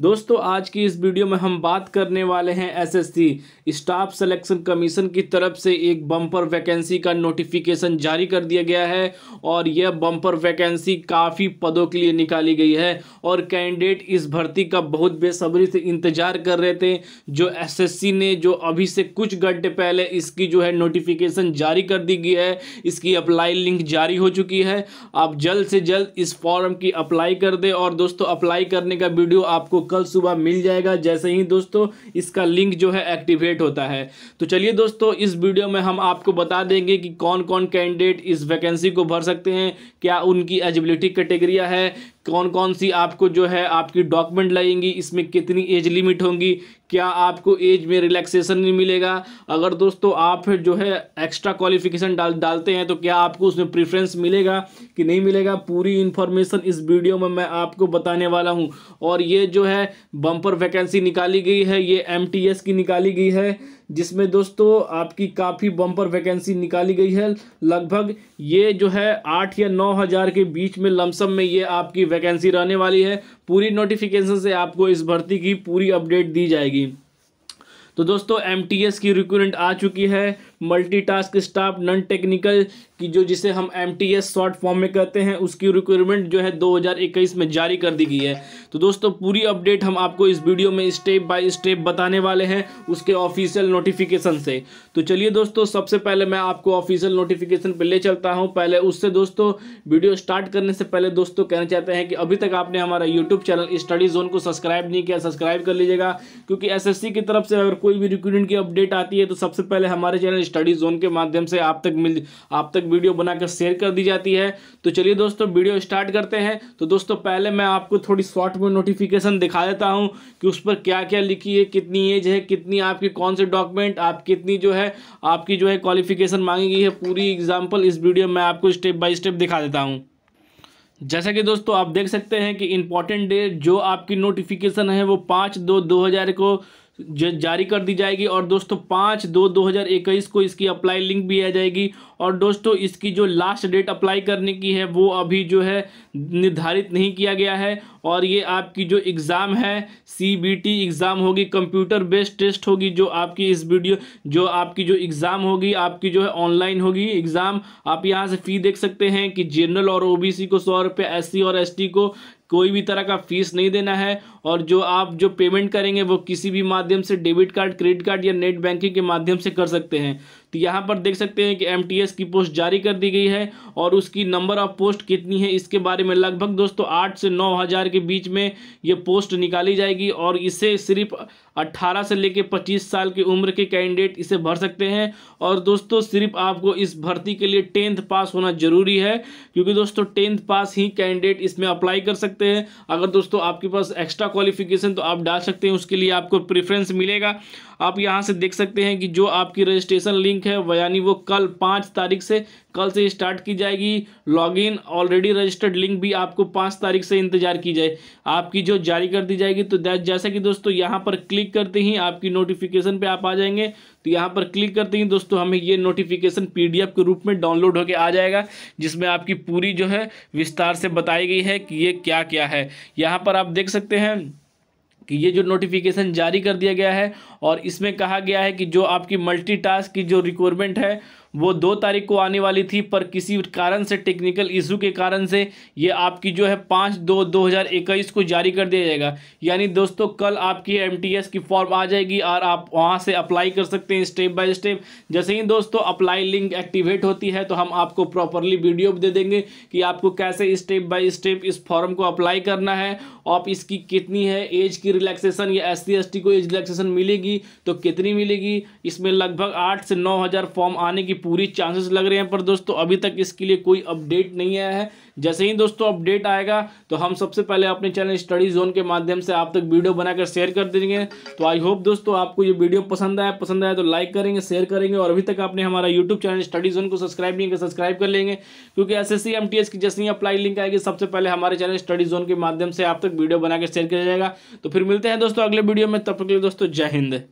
दोस्तों आज की इस वीडियो में हम बात करने वाले हैं एसएससी स्टाफ सिलेक्शन कमीशन की तरफ से एक बम्पर वैकेंसी का नोटिफिकेशन जारी कर दिया गया है और यह बम्पर वैकेंसी काफ़ी पदों के लिए निकाली गई है और कैंडिडेट इस भर्ती का बहुत बेसब्री से इंतज़ार कर रहे थे जो एसएससी ने जो अभी से कुछ घंटे पहले इसकी जो है नोटिफिकेशन जारी कर दी गई है इसकी अप्लाई लिंक जारी हो चुकी है आप जल्द से जल्द इस फॉर्म की अप्लाई कर दें और दोस्तों अप्लाई करने का वीडियो आपको कल सुबह मिल जाएगा जैसे ही दोस्तों इसका लिंक जो है एक्टिवेट होता है तो चलिए दोस्तों इस वीडियो में हम आपको बता देंगे कि कौन कौन कैंडिडेट इस वैकेंसी को भर सकते हैं क्या उनकी एजिबिलिटी कैटेगरिया है कौन कौन सी आपको जो है आपकी डॉक्यूमेंट लगेंगी इसमें कितनी एज लिमिट होंगी क्या आपको एज में रिलैक्सेशन नहीं मिलेगा अगर दोस्तों आप जो है एक्स्ट्रा क्वालिफिकेशन डाल डालते हैं तो क्या आपको उसमें प्रेफरेंस मिलेगा कि नहीं मिलेगा पूरी इन्फॉर्मेशन इस वीडियो में मैं आपको बताने वाला हूँ और ये जो है है बम्पर वैकेंसी निकाली गई है ये एम की निकाली गई है जिसमें दोस्तों आपकी काफ़ी बम्पर वैकेंसी निकाली गई है लगभग ये जो है आठ या नौ हज़ार के बीच में लमसम में ये आपकी वैकेंसी रहने वाली है पूरी नोटिफिकेशन से आपको इस भर्ती की पूरी अपडेट दी जाएगी तो दोस्तों एम की रिक्रूटमेंट आ चुकी है मल्टीटास्क स्टाफ नॉन टेक्निकल की जो जिसे हम M T S short form में कहते हैं उसकी रिक्वायरमेंट जो है 2021 में जारी कर दी गई है तो दोस्तों पूरी अपडेट हम आपको इस वीडियो में स्टेप बाय स्टेप बताने वाले हैं उसके ऑफिशियल नोटिफिकेशन से तो चलिए दोस्तों सबसे पहले मैं आपको ऑफिशियल नोटिफिकेशन पर ले चलता हूँ पहले उससे दोस्तों वीडियो स्टार्ट करने से पहले दोस्तों कहना चाहते हैं कि अभी तक आपने हमारा यूट्यूब चैनल स्टडी जोन को सब्सक्राइब नहीं किया सब्सक्राइब कर लीजिएगा क्योंकि एस की तरफ से अगर कोई भी रिक्रूटमेंट की अपडेट आती है तो सबसे पहले हमारे चैनल स्टडी जोन के माध्यम से आप तक मिल आप तक वीडियो बनाकर शेयर कर दी जाती है तो चलिए दोस्तों वीडियो स्टार्ट करते हैं तो दोस्तों पहले मैं आपको थोड़ी शॉर्ट में नोटिफिकेशन दिखा देता हूँ कि उस पर क्या क्या लिखी है कितनी एज है कितनी आपकी कौन से डॉक्यूमेंट आप कितनी जो है आपकी जो है क्वालिफिकेशन मांगी गई है पूरी एग्जाम्पल इस वीडियो में आपको स्टेप बाई स्टेप दिखा देता हूँ जैसा कि दोस्तों आप देख सकते हैं कि इम्पॉर्टेंट डेट जो आपकी नोटिफिकेशन है वो पाँच दो दो हज़ार को जारी कर दी जाएगी और दोस्तों पाँच दो दो हज़ार इक्कीस को इसकी अप्लाई लिंक भी आ जाएगी और दोस्तों इसकी जो लास्ट डेट अप्लाई करने की है वो अभी जो है निर्धारित नहीं किया गया है और ये आपकी जो एग्ज़ाम है सी बी टी एग्ज़ाम होगी कंप्यूटर बेस्ड टेस्ट होगी जो आपकी इस वीडियो जो आपकी जो एग्ज़ाम होगी आपकी जो है ऑनलाइन होगी एग्ज़ाम आप यहाँ से फ़ी देख सकते हैं कि जनरल और ओ बी सी को सौ रुपये एस सी और एस टी को कोई भी तरह का फीस नहीं देना है और जो आप जो पेमेंट करेंगे वो किसी भी माध्यम से डेबिट कार्ड क्रेडिट कार्ड या नेट बैंकिंग के माध्यम से कर सकते हैं तो यहाँ पर देख सकते हैं कि एम की पोस्ट जारी कर दी गई है और उसकी नंबर ऑफ पोस्ट कितनी है इसके बारे में लगभग दोस्तों आठ से नौ हज़ार के बीच में ये पोस्ट निकाली जाएगी और इसे सिर्फ अट्ठारह से लेकर पच्चीस साल की उम्र के कैंडिडेट इसे भर सकते हैं और दोस्तों सिर्फ आपको इस भर्ती के लिए टेंथ पास होना ज़रूरी है क्योंकि दोस्तों टेंथ पास ही कैंडिडेट इसमें अप्लाई कर सकते हैं अगर दोस्तों आपके पास एक्स्ट्रा क्वालिफिकेशन तो आप डाल सकते हैं उसके लिए आपको प्रेफरेंस मिलेगा आप यहाँ से देख सकते हैं कि जो आपकी रजिस्ट्रेशन लिंक तारीख है यानी वो कल पाँच तारीख से कल से स्टार्ट की जाएगी लॉगिन ऑलरेडी रजिस्टर्ड लिंक भी आपको पाँच तारीख से इंतजार की जाए आपकी जो जारी कर दी जाएगी तो जैसा कि दोस्तों यहाँ पर क्लिक करते ही आपकी नोटिफिकेशन पे आप आ जाएंगे तो यहाँ पर क्लिक करते ही दोस्तों हमें ये नोटिफिकेशन पी के रूप में डाउनलोड होकर आ जाएगा जिसमें आपकी पूरी जो है विस्तार से बताई गई है कि ये क्या क्या है यहाँ पर आप देख सकते हैं कि ये जो नोटिफिकेशन जारी कर दिया गया है और इसमें कहा गया है कि जो आपकी मल्टीटास्क की जो रिक्वायरमेंट है वो दो तारीख को आने वाली थी पर किसी कारण से टेक्निकल इशू के कारण से ये आपकी जो है पाँच दो दो हज़ार इक्कीस को जारी कर दिया जाएगा यानी दोस्तों कल आपकी एम की फॉर्म आ जाएगी और आप वहाँ से अप्लाई कर सकते हैं स्टेप बाय स्टेप जैसे ही दोस्तों अप्लाई लिंक एक्टिवेट होती है तो हम आपको प्रॉपरली वीडियो दे देंगे कि आपको कैसे स्टेप बाय स्टेप इस फॉर्म को अप्लाई करना है और इसकी कितनी है एज की रिलैक्सेशन या एस सी को एज रिलैक्सेशन मिलेगी तो कितनी मिलेगी इसमें लगभग आठ से नौ हज़ार फॉर्म आने की पूरी चांसेस लग रहे हैं पर दोस्तों अभी तक इसके लिए कोई अपडेट नहीं आया है जैसे ही दोस्तों अपडेट आएगा तो हम सबसे पहले अपने चैनल स्टडी जोन के माध्यम से आप तक वीडियो बनाकर शेयर कर देंगे तो आई होप दोस्तों आपको ये वीडियो पसंद आया पसंद आया तो लाइक करेंगे शेयर करेंगे और अभी तक आपने हमारा यूट्यूब चैनल स्टडी जोन को सब्सक्राइब नहीं किया सब्सक्राइब कर लेंगे क्योंकि एस एस की जैसे ही अप्लाई लिंक आएगी सबसे पहले हमारे चैनल स्टडी जोन के माध्यम से आप तक वीडियो बनाकर शेयर किया जाएगा तो फिर मिलते हैं दोस्तों अगले वीडियो में तब तक के लिए दोस्तों जय हिंद